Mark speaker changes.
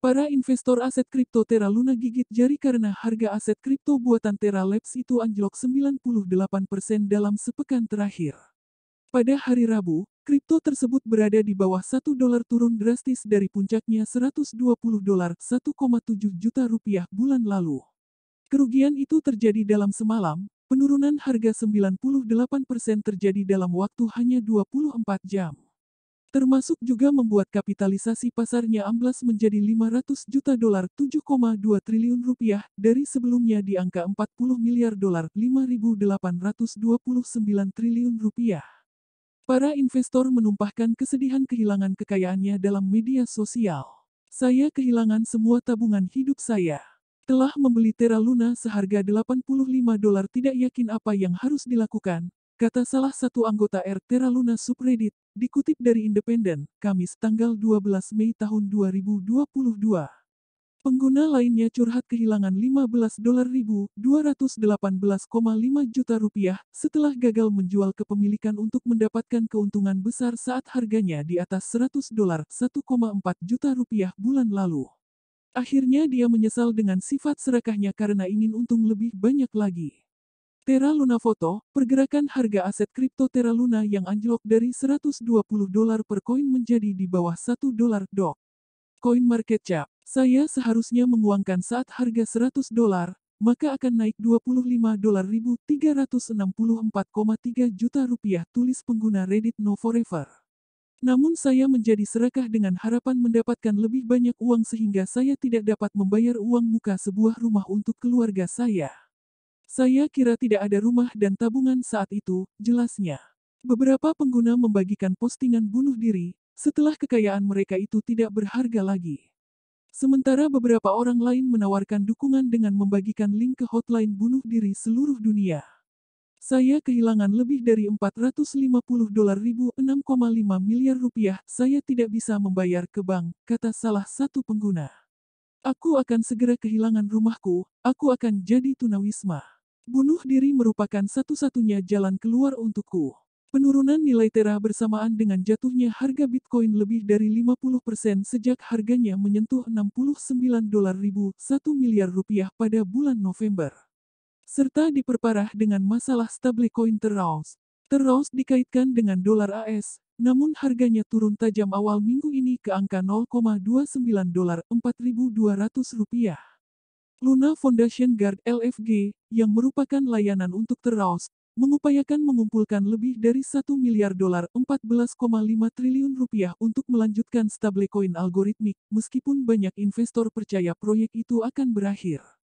Speaker 1: Para investor aset kripto Terra Luna gigit jari karena harga aset kripto buatan Terra Labs itu anjlok 98% dalam sepekan terakhir. Pada hari Rabu, kripto tersebut berada di bawah 1 dolar turun drastis dari puncaknya 120 dolar 1,7 juta rupiah bulan lalu. Kerugian itu terjadi dalam semalam, penurunan harga 98% terjadi dalam waktu hanya 24 jam termasuk juga membuat kapitalisasi pasarnya amblas menjadi 500 juta dolar 7,2 triliun rupiah dari sebelumnya di angka 40 miliar dolar 5.829 triliun rupiah. Para investor menumpahkan kesedihan kehilangan kekayaannya dalam media sosial. Saya kehilangan semua tabungan hidup saya. Telah membeli Terra Luna seharga 85 dolar tidak yakin apa yang harus dilakukan, Kata salah satu anggota R. Luna subreddit, dikutip dari Independen, Kamis tanggal 12 Mei tahun 2022. Pengguna lainnya curhat kehilangan 15.218,5 juta rupiah setelah gagal menjual kepemilikan untuk mendapatkan keuntungan besar saat harganya di atas 100 dolar 1,4 juta rupiah bulan lalu. Akhirnya dia menyesal dengan sifat serakahnya karena ingin untung lebih banyak lagi. Terra Luna Foto, pergerakan harga aset kripto Terra Luna yang anjlok dari 120 dolar per koin menjadi di bawah 1 dolar dok. Coin market cap, saya seharusnya menguangkan saat harga 100 dolar, maka akan naik 25 dolar 1364,3 juta rupiah tulis pengguna Reddit No Forever. Namun saya menjadi serakah dengan harapan mendapatkan lebih banyak uang sehingga saya tidak dapat membayar uang muka sebuah rumah untuk keluarga saya. Saya kira tidak ada rumah dan tabungan saat itu, jelasnya. Beberapa pengguna membagikan postingan bunuh diri, setelah kekayaan mereka itu tidak berharga lagi. Sementara beberapa orang lain menawarkan dukungan dengan membagikan link ke hotline bunuh diri seluruh dunia. Saya kehilangan lebih dari 450 dolar ribu 6,5 miliar rupiah. Saya tidak bisa membayar ke bank, kata salah satu pengguna. Aku akan segera kehilangan rumahku, aku akan jadi tunawisma. Bunuh diri merupakan satu-satunya jalan keluar untukku. Penurunan nilai terah bersamaan dengan jatuhnya harga Bitcoin lebih dari 50% sejak harganya menyentuh 69 dolar ribu 1 miliar rupiah pada bulan November. Serta diperparah dengan masalah stablecoin Terraus. Terraus dikaitkan dengan dolar AS, namun harganya turun tajam awal minggu ini ke angka 0,29 dolar 4.200 rupiah. Luna Foundation Guard LFG, yang merupakan layanan untuk Teraos, mengupayakan mengumpulkan lebih dari 1 miliar dolar 14,5 triliun rupiah untuk melanjutkan stablecoin algoritmik, meskipun banyak investor percaya proyek itu akan berakhir.